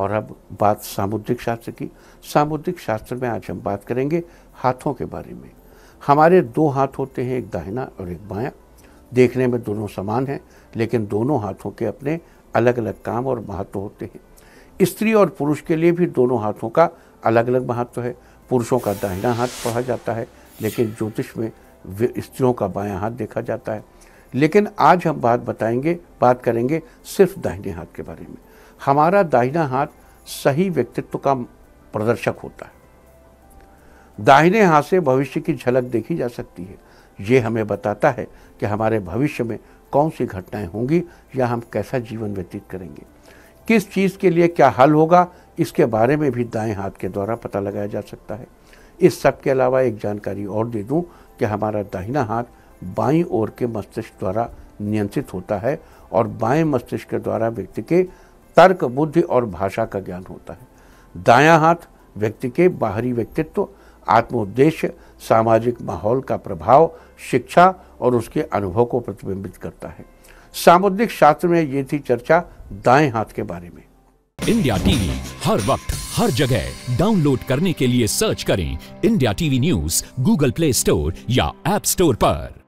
और अब बात सामुद्रिक शास्त्र की सामुद्रिक शास्त्र में आज हम बात करेंगे हाथों के बारे में हमारे दो हाथ होते हैं एक दाहिना और एक बायां देखने में दोनों समान हैं लेकिन दोनों हाथों के अपने अलग अलग काम और महत्व होते हैं स्त्री और पुरुष के लिए भी दोनों हाथों का अलग अलग महत्व है पुरुषों का दाहिना हाथ पढ़ा जाता है लेकिन ज्योतिष में स्त्रियों का बायां हाथ देखा जाता है लेकिन आज हम बात बताएंगे बात करेंगे सिर्फ दाहिने हाथ के बारे में हमारा दाहिना हाथ सही व्यक्तित्व का प्रदर्शक होता है दाहिने हाथ से भविष्य की झलक देखी जा सकती है ये हमें बताता है कि हमारे भविष्य में कौन सी घटनाएं होंगी या हम कैसा जीवन व्यतीत करेंगे किस चीज़ के लिए क्या हल होगा इसके बारे में भी दाएं हाथ के द्वारा पता लगाया जा सकता है इस सब के अलावा एक जानकारी और दे दूं कि हमारा दाहिना हाथ बाई ओर के मस्तिष्क द्वारा नियंत्रित होता है और बाएं मस्तिष्क के द्वारा व्यक्ति के तर्क बुद्धि और भाषा का ज्ञान होता है दाया हाथ व्यक्ति के बाहरी व्यक्तित्व आत्मोद्देश्य सामाजिक माहौल का प्रभाव शिक्षा और उसके अनुभव को प्रतिबिंबित करता है सामुद्रिक शास्त्र में ये थी चर्चा दाएं हाथ के बारे में इंडिया टीवी हर वक्त हर जगह डाउनलोड करने के लिए सर्च करें India TV news Google Play Store या एप स्टोर पर